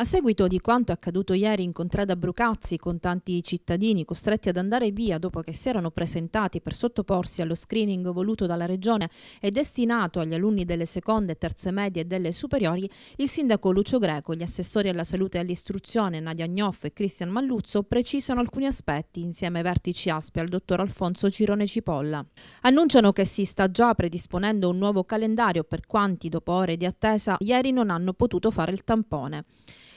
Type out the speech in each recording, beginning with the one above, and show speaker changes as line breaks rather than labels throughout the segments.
A seguito di quanto accaduto ieri in contrada Brucazzi con tanti cittadini costretti ad andare via dopo che si erano presentati per sottoporsi allo screening voluto dalla Regione e destinato agli alunni delle seconde, terze medie e delle superiori, il sindaco Lucio Greco, gli assessori alla salute e all'istruzione Nadia Gnoff e Cristian Malluzzo precisano alcuni aspetti insieme ai vertici ASPI al dottor Alfonso Cirone Cipolla. Annunciano che si sta già predisponendo un nuovo calendario per quanti dopo ore di attesa ieri non hanno potuto fare il tampone.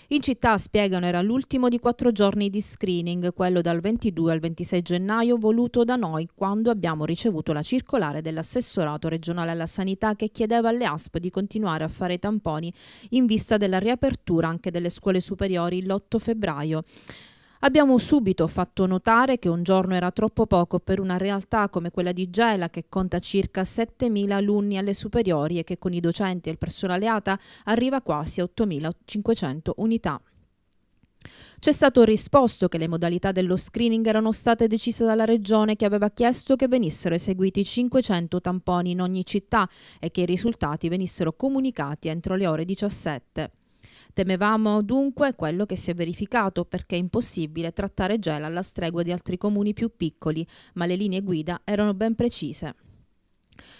In città, spiegano, era l'ultimo di quattro giorni di screening, quello dal 22 al 26 gennaio voluto da noi quando abbiamo ricevuto la circolare dell'assessorato regionale alla sanità che chiedeva alle ASP di continuare a fare i tamponi in vista della riapertura anche delle scuole superiori l'8 febbraio. Abbiamo subito fatto notare che un giorno era troppo poco per una realtà come quella di Gela che conta circa 7.000 alunni alle superiori e che con i docenti e il personale ATA arriva quasi a 8.500 unità. C'è stato risposto che le modalità dello screening erano state decise dalla Regione che aveva chiesto che venissero eseguiti 500 tamponi in ogni città e che i risultati venissero comunicati entro le ore 17. Temevamo dunque quello che si è verificato perché è impossibile trattare Gela alla stregua di altri comuni più piccoli, ma le linee guida erano ben precise.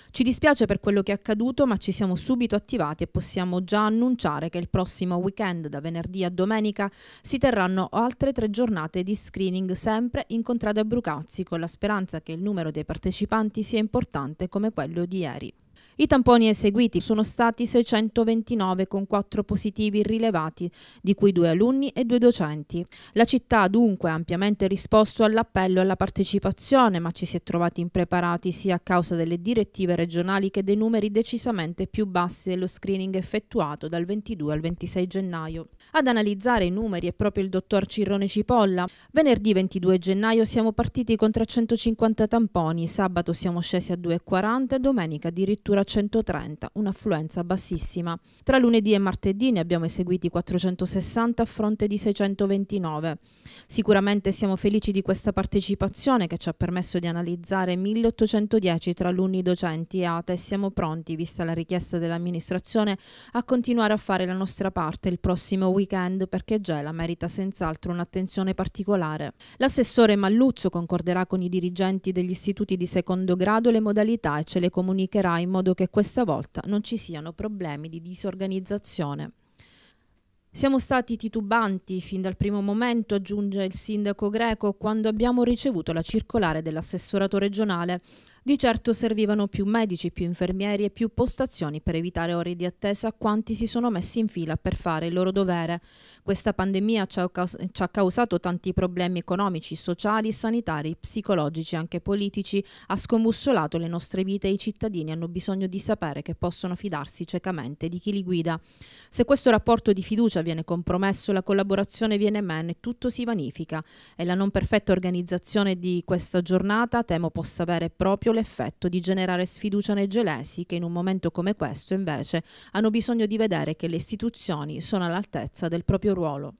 Ci dispiace per quello che è accaduto, ma ci siamo subito attivati e possiamo già annunciare che il prossimo weekend, da venerdì a domenica, si terranno altre tre giornate di screening sempre in contrada Brucazzi, con la speranza che il numero dei partecipanti sia importante come quello di ieri. I tamponi eseguiti sono stati 629 con 4 positivi rilevati, di cui due alunni e due docenti. La città dunque ha ampiamente risposto all'appello alla partecipazione, ma ci si è trovati impreparati sia a causa delle direttive regionali che dei numeri decisamente più bassi dello screening effettuato dal 22 al 26 gennaio. Ad analizzare i numeri è proprio il dottor Cirrone Cipolla. Venerdì 22 gennaio siamo partiti con 350 tamponi, sabato siamo scesi a 2,40 e domenica addirittura 130, un'affluenza bassissima. Tra lunedì e martedì ne abbiamo eseguiti 460 a fronte di 629. Sicuramente siamo felici di questa partecipazione che ci ha permesso di analizzare 1810 tra alunni docenti e ATA e siamo pronti, vista la richiesta dell'amministrazione, a continuare a fare la nostra parte il prossimo weekend perché Gela merita senz'altro un'attenzione particolare. L'assessore Malluzzo concorderà con i dirigenti degli istituti di secondo grado le modalità e ce le comunicherà in modo credo che questa volta non ci siano problemi di disorganizzazione. Siamo stati titubanti fin dal primo momento, aggiunge il sindaco greco, quando abbiamo ricevuto la circolare dell'assessorato regionale di certo servivano più medici, più infermieri e più postazioni per evitare ore di attesa a quanti si sono messi in fila per fare il loro dovere. Questa pandemia ci ha, caus ci ha causato tanti problemi economici, sociali, sanitari, psicologici, anche politici, ha scombussolato le nostre vite e i cittadini hanno bisogno di sapere che possono fidarsi ciecamente di chi li guida. Se questo rapporto di fiducia viene compromesso, la collaborazione viene meno e tutto si vanifica e la non perfetta organizzazione di questa giornata temo possa avere proprio l'effetto di generare sfiducia nei gelesi che in un momento come questo invece hanno bisogno di vedere che le istituzioni sono all'altezza del proprio ruolo.